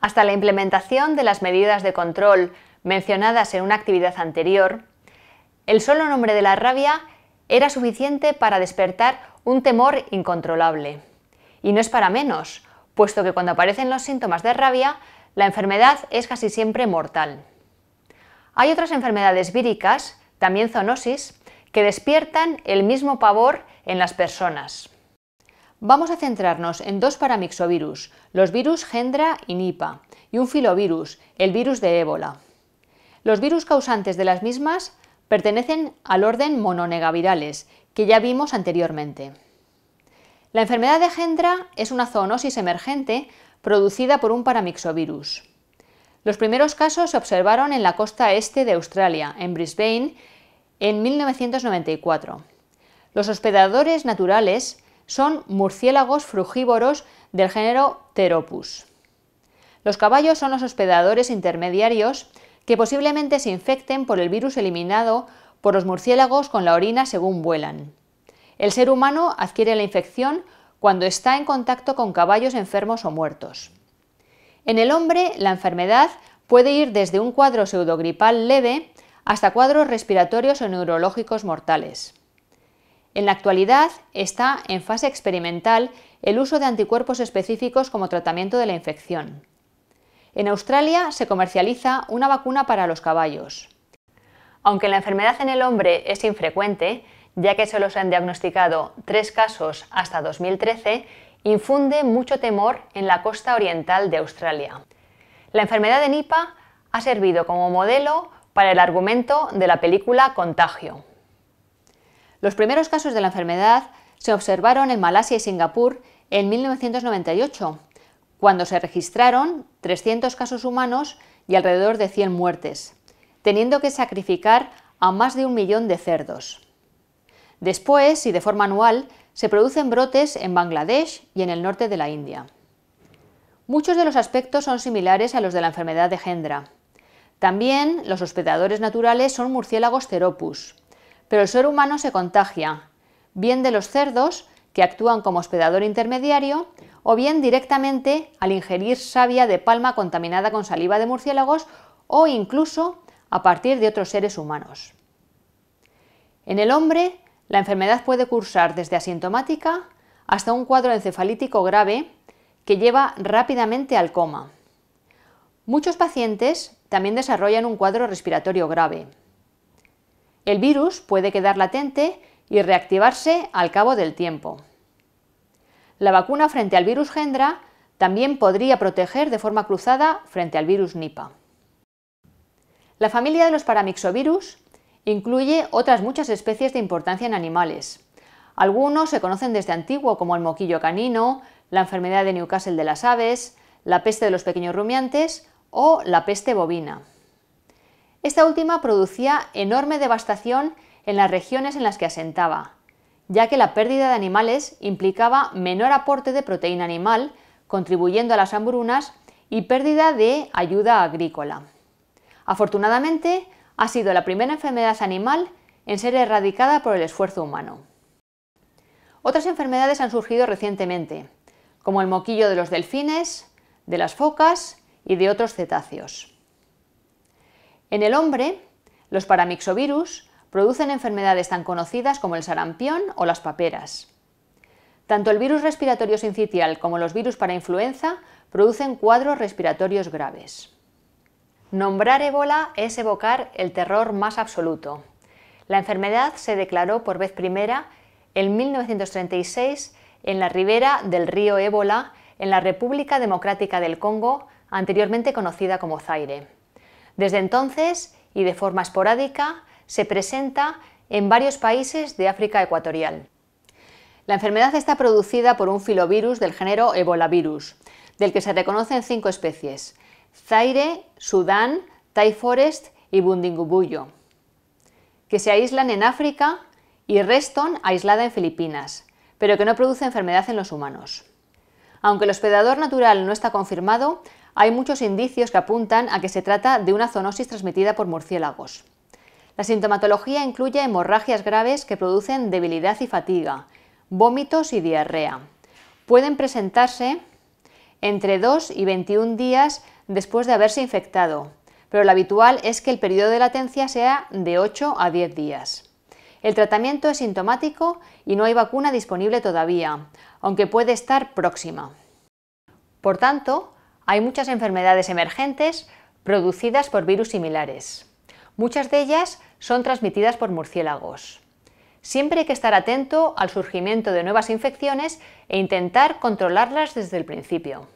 hasta la implementación de las medidas de control mencionadas en una actividad anterior, el solo nombre de la rabia era suficiente para despertar un temor incontrolable. Y no es para menos, puesto que cuando aparecen los síntomas de rabia, la enfermedad es casi siempre mortal. Hay otras enfermedades víricas, también zoonosis, que despiertan el mismo pavor en las personas. Vamos a centrarnos en dos paramixovirus, los virus Gendra y Nipa, y un filovirus, el virus de ébola. Los virus causantes de las mismas pertenecen al orden mononegavirales, que ya vimos anteriormente. La enfermedad de Gendra es una zoonosis emergente producida por un paramixovirus. Los primeros casos se observaron en la costa este de Australia, en Brisbane, en 1994. Los hospedadores naturales son murciélagos frugívoros del género Teropus. Los caballos son los hospedadores intermediarios que posiblemente se infecten por el virus eliminado por los murciélagos con la orina según vuelan. El ser humano adquiere la infección cuando está en contacto con caballos enfermos o muertos. En el hombre, la enfermedad puede ir desde un cuadro pseudogripal leve hasta cuadros respiratorios o neurológicos mortales. En la actualidad está en fase experimental el uso de anticuerpos específicos como tratamiento de la infección. En Australia se comercializa una vacuna para los caballos. Aunque la enfermedad en el hombre es infrecuente, ya que solo se han diagnosticado tres casos hasta 2013, infunde mucho temor en la costa oriental de Australia. La enfermedad de Nipa ha servido como modelo para el argumento de la película Contagio. Los primeros casos de la enfermedad se observaron en Malasia y Singapur en 1998, cuando se registraron 300 casos humanos y alrededor de 100 muertes, teniendo que sacrificar a más de un millón de cerdos. Después, y de forma anual, se producen brotes en Bangladesh y en el norte de la India. Muchos de los aspectos son similares a los de la enfermedad de Gendra. También los hospedadores naturales son murciélagos Ceropus, pero el ser humano se contagia, bien de los cerdos, que actúan como hospedador intermediario, o bien directamente al ingerir savia de palma contaminada con saliva de murciélagos o incluso a partir de otros seres humanos. En el hombre, la enfermedad puede cursar desde asintomática hasta un cuadro encefalítico grave que lleva rápidamente al coma. Muchos pacientes también desarrollan un cuadro respiratorio grave. El virus puede quedar latente y reactivarse al cabo del tiempo. La vacuna frente al virus Gendra también podría proteger de forma cruzada frente al virus Nipah. La familia de los paramixovirus incluye otras muchas especies de importancia en animales. Algunos se conocen desde antiguo como el moquillo canino, la enfermedad de Newcastle de las aves, la peste de los pequeños rumiantes o la peste bovina. Esta última producía enorme devastación en las regiones en las que asentaba, ya que la pérdida de animales implicaba menor aporte de proteína animal, contribuyendo a las hambrunas y pérdida de ayuda agrícola. Afortunadamente, ha sido la primera enfermedad animal en ser erradicada por el esfuerzo humano. Otras enfermedades han surgido recientemente, como el moquillo de los delfines, de las focas y de otros cetáceos. En el hombre, los paramixovirus producen enfermedades tan conocidas como el sarampión o las paperas. Tanto el virus respiratorio sincitial como los virus para influenza producen cuadros respiratorios graves. Nombrar ébola es evocar el terror más absoluto. La enfermedad se declaró por vez primera en 1936 en la ribera del río Ébola, en la República Democrática del Congo, anteriormente conocida como Zaire. Desde entonces, y de forma esporádica, se presenta en varios países de África ecuatorial. La enfermedad está producida por un filovirus del género Ebolavirus, del que se reconocen cinco especies, Zaire, Sudán, Thai Forest y Bundingubuyo, que se aíslan en África y Reston aislada en Filipinas, pero que no produce enfermedad en los humanos. Aunque el hospedador natural no está confirmado, hay muchos indicios que apuntan a que se trata de una zoonosis transmitida por murciélagos. La sintomatología incluye hemorragias graves que producen debilidad y fatiga, vómitos y diarrea. Pueden presentarse entre 2 y 21 días después de haberse infectado, pero lo habitual es que el periodo de latencia sea de 8 a 10 días. El tratamiento es sintomático y no hay vacuna disponible todavía, aunque puede estar próxima. Por tanto, hay muchas enfermedades emergentes producidas por virus similares. Muchas de ellas son transmitidas por murciélagos. Siempre hay que estar atento al surgimiento de nuevas infecciones e intentar controlarlas desde el principio.